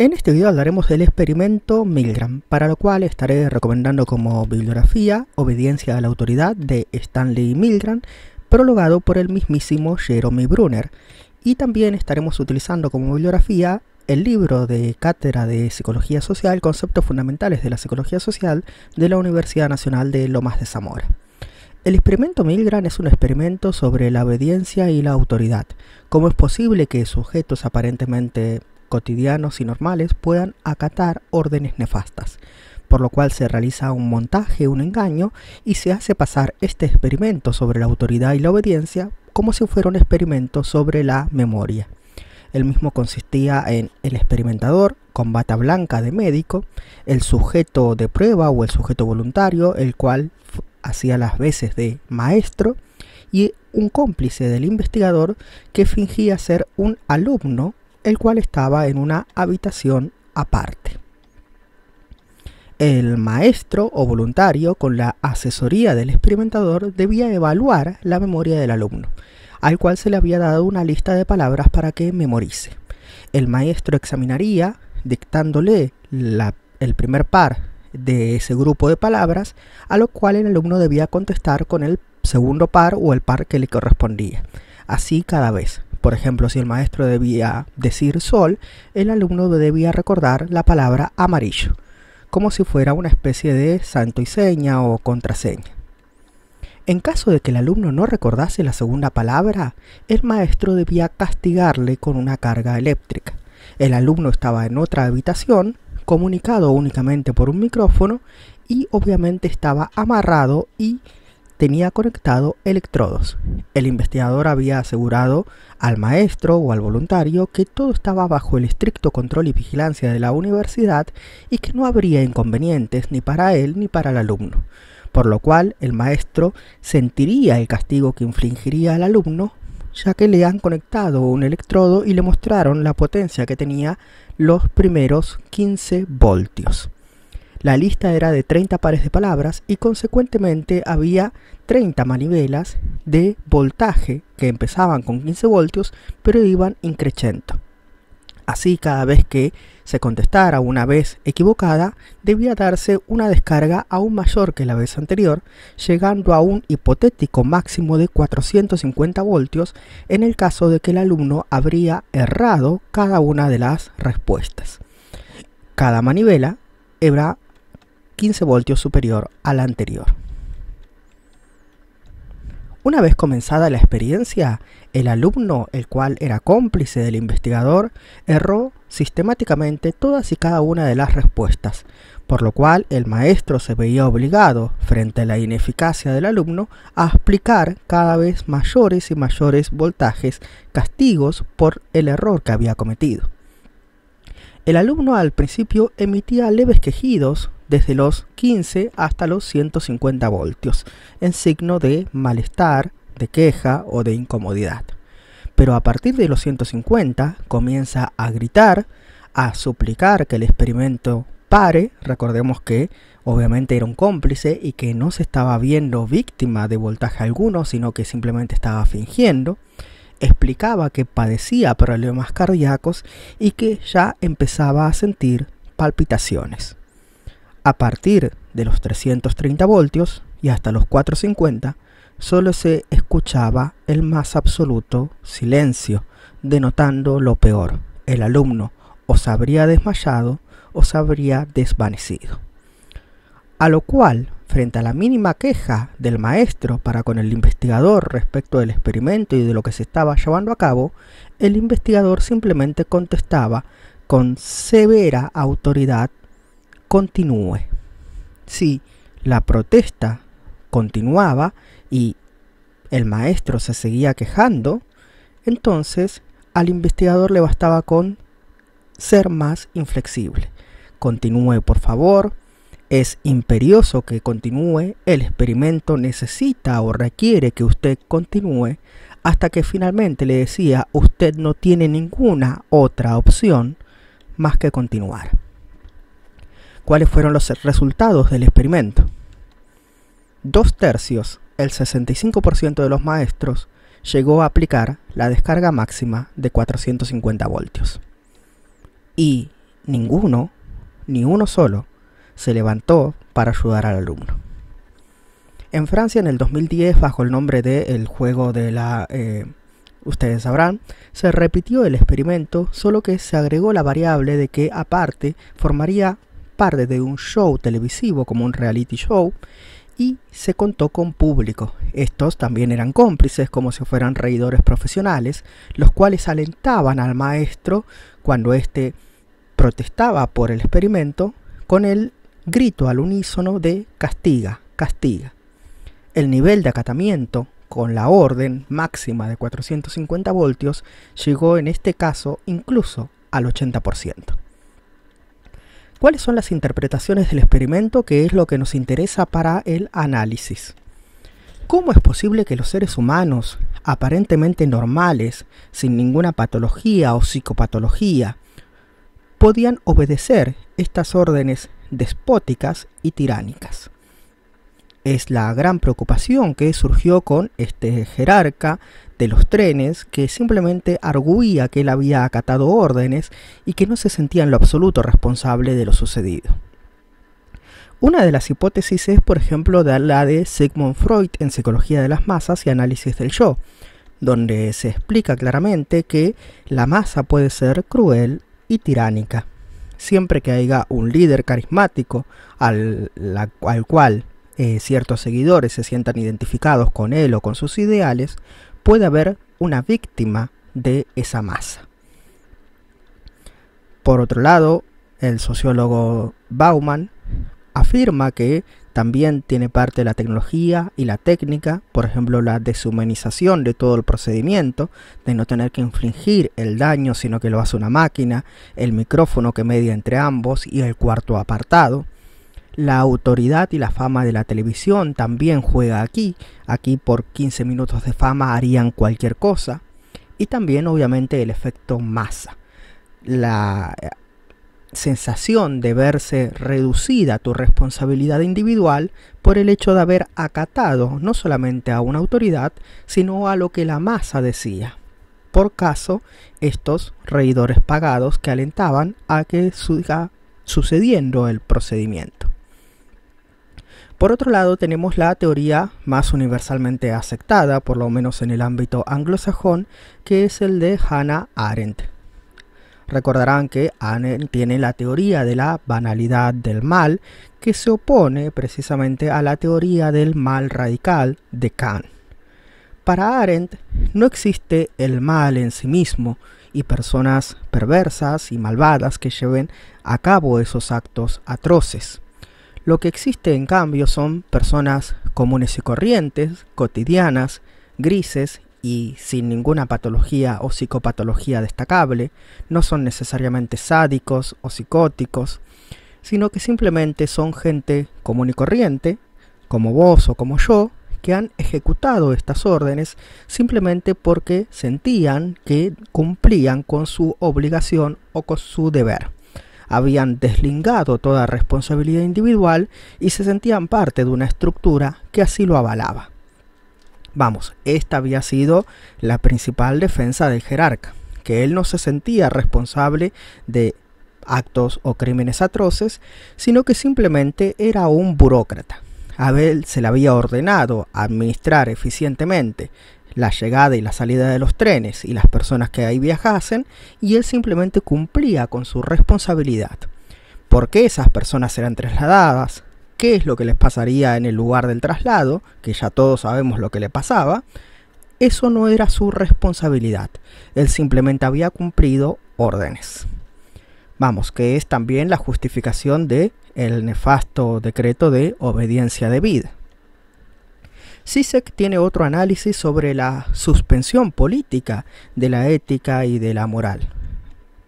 En este video hablaremos del experimento Milgram, para lo cual estaré recomendando como bibliografía Obediencia a la Autoridad de Stanley Milgram, prologado por el mismísimo Jeremy Brunner. Y también estaremos utilizando como bibliografía el libro de Cátedra de Psicología Social, Conceptos Fundamentales de la Psicología Social de la Universidad Nacional de Lomas de Zamora. El experimento Milgram es un experimento sobre la obediencia y la autoridad. ¿Cómo es posible que sujetos aparentemente cotidianos y normales puedan acatar órdenes nefastas, por lo cual se realiza un montaje, un engaño, y se hace pasar este experimento sobre la autoridad y la obediencia como si fuera un experimento sobre la memoria. El mismo consistía en el experimentador con bata blanca de médico, el sujeto de prueba o el sujeto voluntario, el cual hacía las veces de maestro, y un cómplice del investigador que fingía ser un alumno el cual estaba en una habitación aparte. El maestro o voluntario, con la asesoría del experimentador, debía evaluar la memoria del alumno, al cual se le había dado una lista de palabras para que memorice. El maestro examinaría, dictándole el primer par de ese grupo de palabras, a lo cual el alumno debía contestar con el segundo par o el par que le correspondía. Así cada vez. Por ejemplo, si el maestro debía decir sol, el alumno debía recordar la palabra amarillo, como si fuera una especie de santo y seña o contraseña. En caso de que el alumno no recordase la segunda palabra, el maestro debía castigarle con una carga eléctrica. El alumno estaba en otra habitación, comunicado únicamente por un micrófono y obviamente estaba amarrado y tenía conectado electrodos. El investigador había asegurado al maestro o al voluntario que todo estaba bajo el estricto control y vigilancia de la universidad y que no habría inconvenientes ni para él ni para el alumno, por lo cual el maestro sentiría el castigo que infligiría al alumno ya que le han conectado un electrodo y le mostraron la potencia que tenía los primeros 15 voltios. La lista era de 30 pares de palabras y consecuentemente había 30 manivelas de voltaje que empezaban con 15 voltios pero iban increciendo. Así cada vez que se contestara una vez equivocada debía darse una descarga aún mayor que la vez anterior, llegando a un hipotético máximo de 450 voltios en el caso de que el alumno habría errado cada una de las respuestas. Cada manivela era 15 voltios superior a la anterior. Una vez comenzada la experiencia, el alumno, el cual era cómplice del investigador, erró sistemáticamente todas y cada una de las respuestas, por lo cual el maestro se veía obligado, frente a la ineficacia del alumno, a aplicar cada vez mayores y mayores voltajes, castigos por el error que había cometido. El alumno al principio emitía leves quejidos, desde los 15 hasta los 150 voltios, en signo de malestar, de queja o de incomodidad. Pero a partir de los 150 comienza a gritar, a suplicar que el experimento pare, recordemos que obviamente era un cómplice y que no se estaba viendo víctima de voltaje alguno, sino que simplemente estaba fingiendo, explicaba que padecía problemas cardíacos y que ya empezaba a sentir palpitaciones. A partir de los 330 voltios y hasta los 450 solo se escuchaba el más absoluto silencio, denotando lo peor. El alumno o se habría desmayado o se habría desvanecido. A lo cual, frente a la mínima queja del maestro para con el investigador respecto del experimento y de lo que se estaba llevando a cabo, el investigador simplemente contestaba con severa autoridad continúe. Si la protesta continuaba y el maestro se seguía quejando, entonces al investigador le bastaba con ser más inflexible. Continúe, por favor. Es imperioso que continúe. El experimento necesita o requiere que usted continúe hasta que finalmente le decía, usted no tiene ninguna otra opción más que continuar cuáles fueron los resultados del experimento. Dos tercios, el 65% de los maestros, llegó a aplicar la descarga máxima de 450 voltios. Y ninguno, ni uno solo, se levantó para ayudar al alumno. En Francia, en el 2010, bajo el nombre de El juego de la... Eh, ustedes sabrán, se repitió el experimento, solo que se agregó la variable de que aparte formaría parte de un show televisivo como un reality show y se contó con público. Estos también eran cómplices como si fueran reidores profesionales, los cuales alentaban al maestro cuando éste protestaba por el experimento con el grito al unísono de castiga, castiga. El nivel de acatamiento con la orden máxima de 450 voltios llegó en este caso incluso al 80%. ¿Cuáles son las interpretaciones del experimento que es lo que nos interesa para el análisis? ¿Cómo es posible que los seres humanos, aparentemente normales, sin ninguna patología o psicopatología, podían obedecer estas órdenes despóticas y tiránicas? es la gran preocupación que surgió con este jerarca de los trenes que simplemente arguía que él había acatado órdenes y que no se sentía en lo absoluto responsable de lo sucedido. Una de las hipótesis es, por ejemplo, la de Sigmund Freud en Psicología de las Masas y Análisis del Yo, donde se explica claramente que la masa puede ser cruel y tiránica. Siempre que haya un líder carismático al cual eh, ciertos seguidores se sientan identificados con él o con sus ideales, puede haber una víctima de esa masa. Por otro lado, el sociólogo Bauman afirma que también tiene parte la tecnología y la técnica, por ejemplo la deshumanización de todo el procedimiento, de no tener que infligir el daño sino que lo hace una máquina, el micrófono que media entre ambos y el cuarto apartado. La autoridad y la fama de la televisión también juega aquí. Aquí por 15 minutos de fama harían cualquier cosa. Y también obviamente el efecto masa. La eh, sensación de verse reducida tu responsabilidad individual por el hecho de haber acatado no solamente a una autoridad, sino a lo que la masa decía. Por caso, estos reidores pagados que alentaban a que siga sucediendo el procedimiento. Por otro lado, tenemos la teoría más universalmente aceptada, por lo menos en el ámbito anglosajón, que es el de Hannah Arendt. Recordarán que Arendt tiene la teoría de la banalidad del mal, que se opone precisamente a la teoría del mal radical de Kant. Para Arendt no existe el mal en sí mismo y personas perversas y malvadas que lleven a cabo esos actos atroces. Lo que existe en cambio son personas comunes y corrientes, cotidianas, grises y sin ninguna patología o psicopatología destacable, no son necesariamente sádicos o psicóticos, sino que simplemente son gente común y corriente, como vos o como yo, que han ejecutado estas órdenes simplemente porque sentían que cumplían con su obligación o con su deber habían deslingado toda responsabilidad individual y se sentían parte de una estructura que así lo avalaba. Vamos, esta había sido la principal defensa del jerarca, que él no se sentía responsable de actos o crímenes atroces, sino que simplemente era un burócrata. Abel se le había ordenado administrar eficientemente la llegada y la salida de los trenes y las personas que ahí viajasen, y él simplemente cumplía con su responsabilidad. ¿Por qué esas personas eran trasladadas? ¿Qué es lo que les pasaría en el lugar del traslado? Que ya todos sabemos lo que le pasaba. Eso no era su responsabilidad. Él simplemente había cumplido órdenes. Vamos, que es también la justificación de el nefasto decreto de obediencia debida. Sisek tiene otro análisis sobre la suspensión política de la ética y de la moral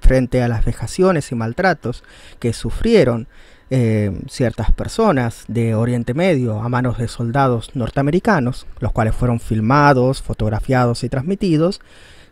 frente a las vejaciones y maltratos que sufrieron eh, ciertas personas de Oriente Medio a manos de soldados norteamericanos, los cuales fueron filmados, fotografiados y transmitidos,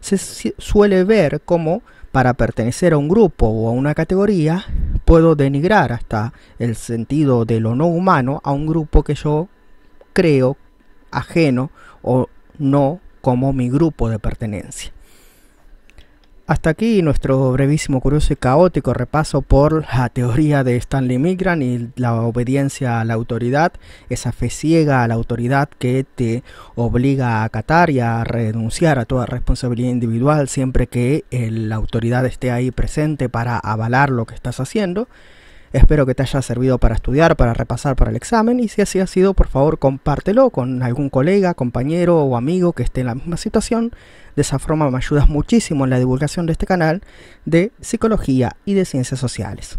se suele ver cómo para pertenecer a un grupo o a una categoría puedo denigrar hasta el sentido de lo no humano a un grupo que yo creo ajeno o no como mi grupo de pertenencia. Hasta aquí nuestro brevísimo, curioso y caótico repaso por la teoría de Stanley Milgram y la obediencia a la autoridad, esa fe ciega a la autoridad que te obliga a acatar y a renunciar a toda responsabilidad individual siempre que la autoridad esté ahí presente para avalar lo que estás haciendo. Espero que te haya servido para estudiar, para repasar para el examen y si así ha sido, por favor compártelo con algún colega, compañero o amigo que esté en la misma situación. De esa forma me ayudas muchísimo en la divulgación de este canal de psicología y de ciencias sociales.